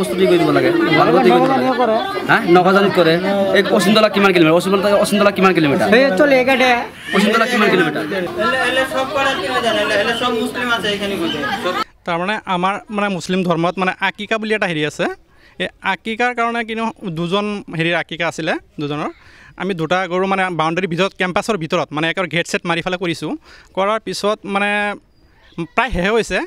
প্ৰস্তুতি কৰিব লাগে নগাজানত কৰে এই অচিন্তলা কিমান কিলোমিটাৰ অচিন্তলা কিমান কিলোমিটাৰ তাৰমানে আমাৰ মানে মুছলিম ধৰ্মত মানে আকিকা বুলি এটা হেৰি আছে এই আকিকাৰ কাৰণে কিন্তু দুজন হেৰি আকিকা আছিলে দুজনৰ আমি দুটা গৰু মানে বাউণ্ডেৰীৰ ভিতৰত কেম্পাছৰ ভিতৰত মানে একেবাৰে গেট ছেট মাৰি ফেলে কৰিছোঁ কৰাৰ পিছত মানে প্ৰায় শেষ হৈছে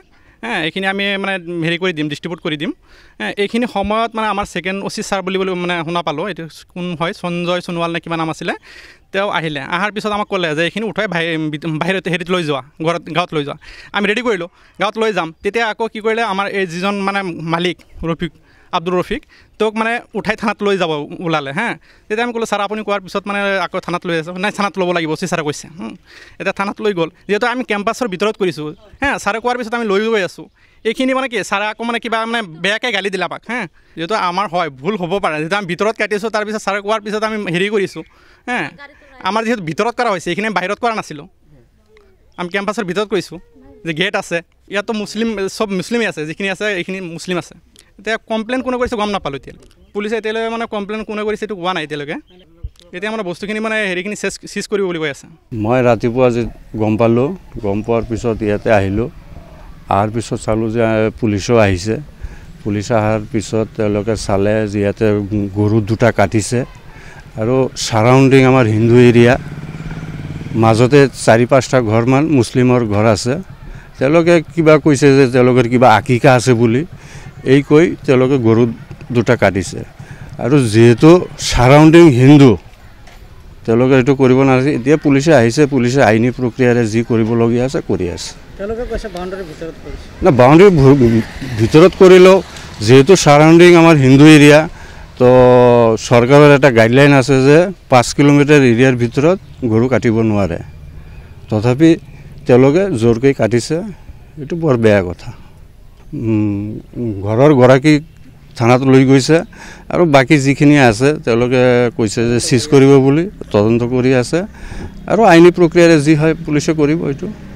হ্যাঁ এইখানে আমি মানে হেৰি করে দিম ডিস্ট্রিবিউট করে দিম হ্যাঁ এইখানে সময়ত মানে আমার সেকেন্ড ওসি স্যার বলে মানে শুনা পালো এটা কোন হয় সঞ্জয় সোনোয়াল না কি নাম আসলে তেও আহিলে আহার পিছত আমাক কলে যে এইখানে উঠাই বাইরে হেৰিত লৈ যোৱা ঘৰ গাঁত লৈ যোৱা আমি ৰেডি কৰলো গাঁত লৈ যাম তেতিয়া আকৌ কি কৰলে আমাৰ এই যিজন মানে মালিক ৰফিক আব্দুল ৰফিক তেওঁক মানে উঠাই থানাত লৈ যাব ওলালে হা তেতিয়া আমি ক'লোঁ ছাৰ আপুনি কোৱাৰ পিছত মানে আকৌ থানাত লৈ আছে নাই থানাত ল'ব লাগিব চি ছাৰে কৈছে এতিয়া থানাত লৈ গ'ল যিহেতু আমি কেম্পাছৰ ভিতৰত কৰিছোঁ হা ছাৰে কোৱাৰ পিছত আমি লৈ গৈ আছোঁ এইখিনি মানে কি ছাৰে আকৌ মানে কিবা মানে বেয়াকৈ গালি দিলে আমাক হা যিহেতু আমাৰ হয় ভুল হ'ব পাৰে যিহেতু আমি ভিতৰত কাটিছোঁ তাৰপিছত ছাৰে কোৱাৰ পিছত আমি হেৰি কৰিছোঁ হা আমাৰ যিহেতু ভিতৰত কৰা হৈছে এইখিনি আমি বাহিৰত কৰা নাছিলোঁ আমি কেম্পাছৰ ভিতৰত কৰিছোঁ যে গেট আছে ইয়াততো মুছলিম চব মুছলিমেই আছে যিখিনি আছে এইখিনি মুছলিম আছে এতিয়া কমপ্লেইন কোনে কৰিছে গম নাপালোঁ এতিয়ালৈ পুলিচে এতিয়ালৈ মানে কমপ্লেইন কোনে কৰিছে এইটো কোৱা নাই এতিয়ালৈকে এতিয়া মানে বস্তুখিনি মানে হেৰিখিনি চেচ চিজ কৰিব বুলি কৈ আছে মই ৰাতিপুৱা যে গম পালোঁ গম পোৱাৰ পিছত ইয়াতে আহিলোঁ অহাৰ পিছত চালোঁ যে পুলিচো আহিছে পুলিচ অহাৰ পিছত তেওঁলোকে চালে যে ইয়াতে গৰু দুটা কাটিছে আৰু চাৰাউণ্ডিং আমাৰ হিন্দু এৰিয়া মাজতে চাৰি পাঁচটা ঘৰমান মুছলিমৰ ঘৰ আছে তেওঁলোকে কিবা কৈছে যে তেওঁলোকৰ কিবা আকিকা আছে বুলি এইকৈ তেওঁলোকে গৰু দুটা কাটিছে আৰু যিহেতু চাৰাউণ্ডিং হিন্দু তেওঁলোকে এইটো কৰিব নালাগে এতিয়া পুলিচে আহিছে পুলিচে আইনী প্ৰক্ৰিয়াৰে যি কৰিবলগীয়া আছে কৰি আছে না বাউণ্ডেৰী ভিতৰত কৰিলেও যিহেতু চাৰাউণ্ডিং আমাৰ হিন্দু এৰিয়া তো চৰকাৰৰ এটা গাইডলাইন আছে যে পাঁচ কিলোমিটাৰ এৰিয়াৰ ভিতৰত গৰু কাটিব নোৱাৰে তথাপি তেওঁলোকে জোৰকৈ কাটিছে এইটো বৰ বেয়া কথা ঘৰৰ গৰাকী থানাত লৈ গৈছে আৰু বাকী যিখিনি আছে তেওঁলোকে কৈছে যে চিজ কৰিব বুলি তদন্ত কৰি আছে আৰু আইনী প্ৰক্ৰিয়াৰে যি হয় পুলিচে কৰিব এইটো